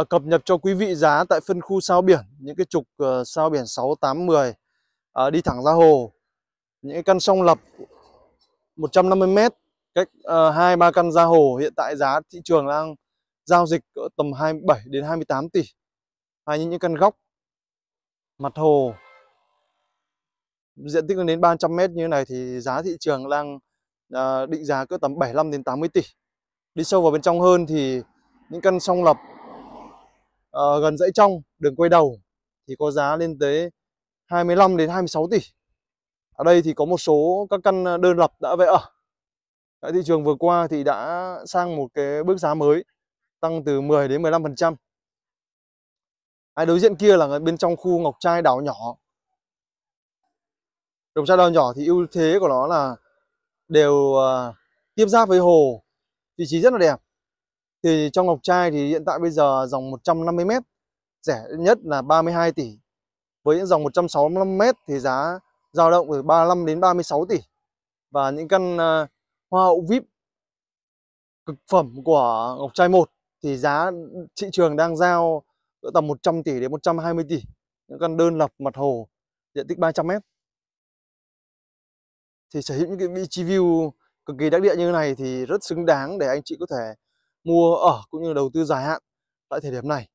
à, cập nhật cho quý vị giá tại phân khu sao biển những cái trục uh, sao biển 6, 8, 10 à, đi thẳng ra hồ những cái căn song lập 150m cách uh, ba căn ra hồ hiện tại giá thị trường đang giao dịch cỡ tầm 27 đến 28 tỷ hay những, những căn góc mặt hồ diện tích lên đến 300 m như thế này thì giá thị trường đang uh, định giá cỡ tầm 75 đến 80 tỷ. Đi sâu vào bên trong hơn thì những căn song lập uh, gần dãy trong đường quay đầu thì có giá lên tới 25 đến 26 tỷ. Ở đây thì có một số các căn ờ, đơn lập đã về ở. Tại thị trường vừa qua thì đã sang một cái bước giá mới tăng từ 10 đến 15%. Ai đối diện kia là bên trong khu Ngọc Trai đảo nhỏ. Ngọc Trai đảo nhỏ thì ưu thế của nó là đều uh, tiếp giáp với hồ, vị trí rất là đẹp. Thì trong ngọc trai thì hiện tại bây giờ dòng 150m rẻ nhất là 32 tỷ. Với những dòng 165m thì giá dao động từ 35 đến 36 tỷ. Và những căn à, hoa hậu VIP cực phẩm của ngọc trai 1 thì giá thị trường đang giao tầm 100 tỷ đến 120 tỷ. Những căn đơn lập mặt hồ diện tích 300 mét thì sở hữu những cái vị view cực kỳ đắc địa như thế này thì rất xứng đáng để anh chị có thể mua ở cũng như đầu tư dài hạn tại thời điểm này